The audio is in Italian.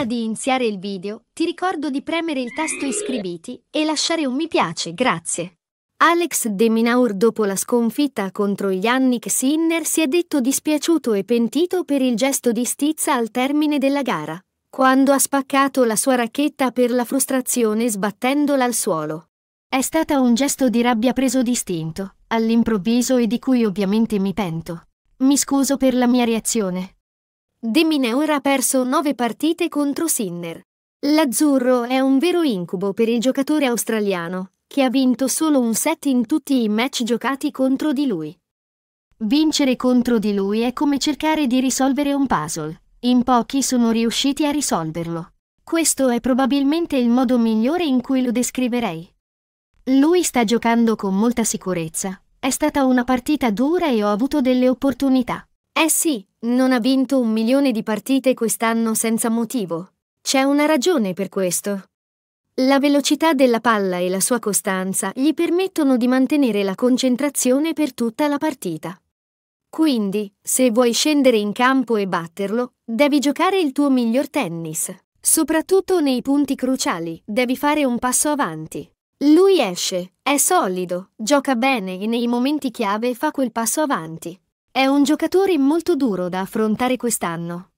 Prima di iniziare il video, ti ricordo di premere il tasto iscriviti e lasciare un mi piace, grazie. Alex De Minaur dopo la sconfitta contro Yannick Sinner si è detto dispiaciuto e pentito per il gesto di stizza al termine della gara, quando ha spaccato la sua racchetta per la frustrazione sbattendola al suolo. È stata un gesto di rabbia preso distinto, all'improvviso e di cui ovviamente mi pento. Mi scuso per la mia reazione, Demineur ha perso 9 partite contro Sinner. L'azzurro è un vero incubo per il giocatore australiano, che ha vinto solo un set in tutti i match giocati contro di lui. Vincere contro di lui è come cercare di risolvere un puzzle. In pochi sono riusciti a risolverlo. Questo è probabilmente il modo migliore in cui lo descriverei. Lui sta giocando con molta sicurezza. È stata una partita dura e ho avuto delle opportunità. Eh sì, non ha vinto un milione di partite quest'anno senza motivo. C'è una ragione per questo. La velocità della palla e la sua costanza gli permettono di mantenere la concentrazione per tutta la partita. Quindi, se vuoi scendere in campo e batterlo, devi giocare il tuo miglior tennis. Soprattutto nei punti cruciali, devi fare un passo avanti. Lui esce, è solido, gioca bene e nei momenti chiave fa quel passo avanti. È un giocatore molto duro da affrontare quest'anno.